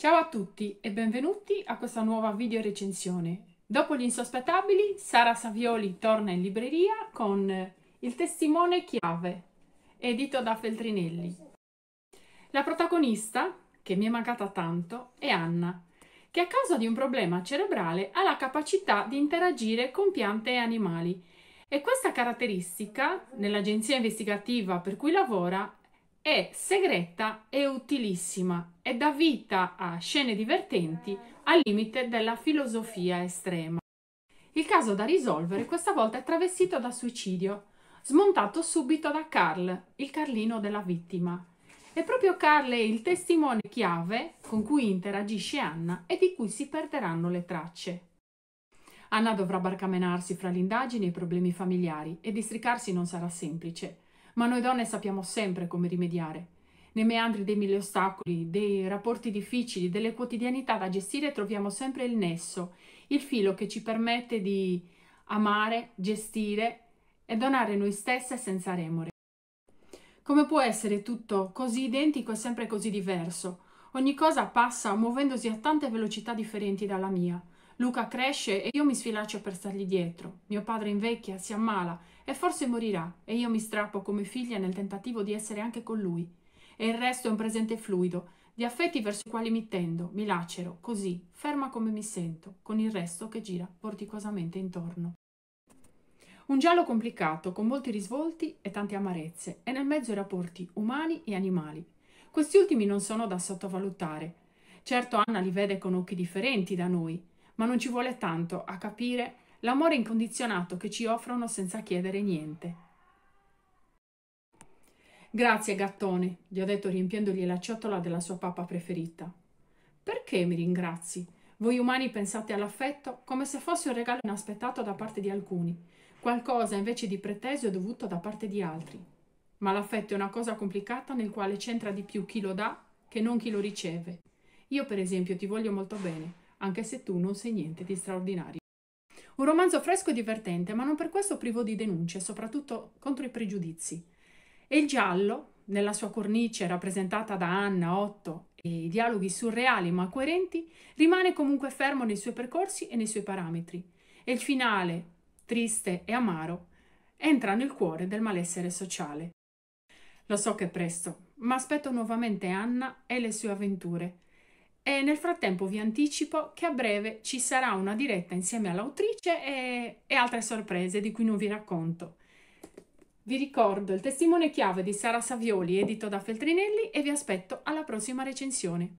Ciao a tutti e benvenuti a questa nuova video recensione. Dopo gli insospettabili, Sara Savioli torna in libreria con Il testimone chiave, edito da Feltrinelli. La protagonista, che mi è mancata tanto, è Anna, che a causa di un problema cerebrale ha la capacità di interagire con piante e animali e questa caratteristica, nell'agenzia investigativa per cui lavora, è segreta e utilissima e dà vita a scene divertenti al limite della filosofia estrema. Il caso da risolvere questa volta è travestito da suicidio, smontato subito da Carl, il Carlino della vittima. E proprio Carl è il testimone chiave con cui interagisce Anna e di cui si perderanno le tracce. Anna dovrà barcamenarsi fra le indagini e i problemi familiari e districarsi non sarà semplice ma noi donne sappiamo sempre come rimediare. Nei meandri dei mille ostacoli, dei rapporti difficili, delle quotidianità da gestire troviamo sempre il nesso, il filo che ci permette di amare, gestire e donare noi stesse senza remore. Come può essere tutto così identico e sempre così diverso? Ogni cosa passa muovendosi a tante velocità differenti dalla mia. Luca cresce e io mi sfilaccio per stargli dietro. Mio padre invecchia, si ammala e forse morirà e io mi strappo come figlia nel tentativo di essere anche con lui. E il resto è un presente fluido, di affetti verso i quali mi tendo, mi lacero, così, ferma come mi sento, con il resto che gira vorticosamente intorno. Un giallo complicato, con molti risvolti e tante amarezze, e nel mezzo i rapporti umani e animali. Questi ultimi non sono da sottovalutare. Certo Anna li vede con occhi differenti da noi, ma non ci vuole tanto a capire l'amore incondizionato che ci offrono senza chiedere niente. Grazie, gattone, gli ho detto riempiendogli la ciotola della sua pappa preferita. Perché mi ringrazi? Voi umani pensate all'affetto come se fosse un regalo inaspettato da parte di alcuni, qualcosa invece di preteso e dovuto da parte di altri. Ma l'affetto è una cosa complicata nel quale c'entra di più chi lo dà che non chi lo riceve. Io, per esempio, ti voglio molto bene, anche se tu non sei niente di straordinario. Un romanzo fresco e divertente, ma non per questo privo di denunce, soprattutto contro i pregiudizi. E il giallo, nella sua cornice rappresentata da Anna, Otto e i dialoghi surreali ma coerenti, rimane comunque fermo nei suoi percorsi e nei suoi parametri. E il finale, triste e amaro, entra nel cuore del malessere sociale. Lo so che è presto, ma aspetto nuovamente Anna e le sue avventure, e nel frattempo vi anticipo che a breve ci sarà una diretta insieme all'autrice e, e altre sorprese di cui non vi racconto. Vi ricordo il testimone chiave di Sara Savioli edito da Feltrinelli e vi aspetto alla prossima recensione.